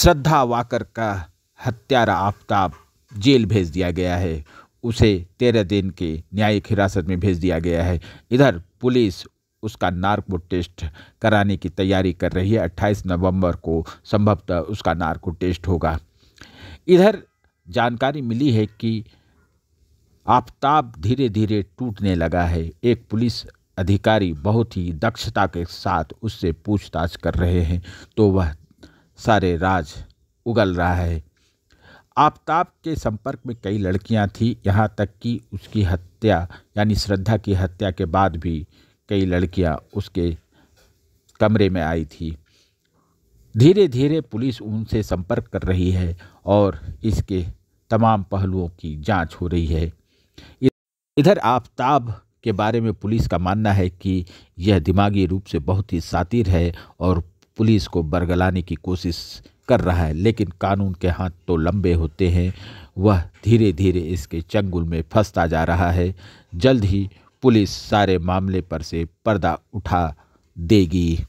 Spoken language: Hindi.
श्रद्धा वाकर का हत्यारा आफ्ताब जेल भेज दिया गया है उसे तेरह दिन के न्यायिक हिरासत में भेज दिया गया है इधर पुलिस उसका नार्को टेस्ट कराने की तैयारी कर रही है 28 नवंबर को संभवतः उसका नार्को टेस्ट होगा इधर जानकारी मिली है कि आफ्ताब धीरे धीरे टूटने लगा है एक पुलिस अधिकारी बहुत ही दक्षता के साथ उससे पूछताछ कर रहे हैं तो वह सारे राज उगल रहा है आफ्ताब के संपर्क में कई लड़कियां थीं यहाँ तक कि उसकी हत्या यानी श्रद्धा की हत्या के बाद भी कई लड़कियां उसके कमरे में आई थी धीरे धीरे पुलिस उनसे संपर्क कर रही है और इसके तमाम पहलुओं की जांच हो रही है इधर आफ्ताब के बारे में पुलिस का मानना है कि यह दिमागी रूप से बहुत ही सातिर है और पुलिस को बरगलाने की कोशिश कर रहा है लेकिन कानून के हाथ तो लंबे होते हैं वह धीरे धीरे इसके चंगुल में फंसता जा रहा है जल्द ही पुलिस सारे मामले पर से पर्दा उठा देगी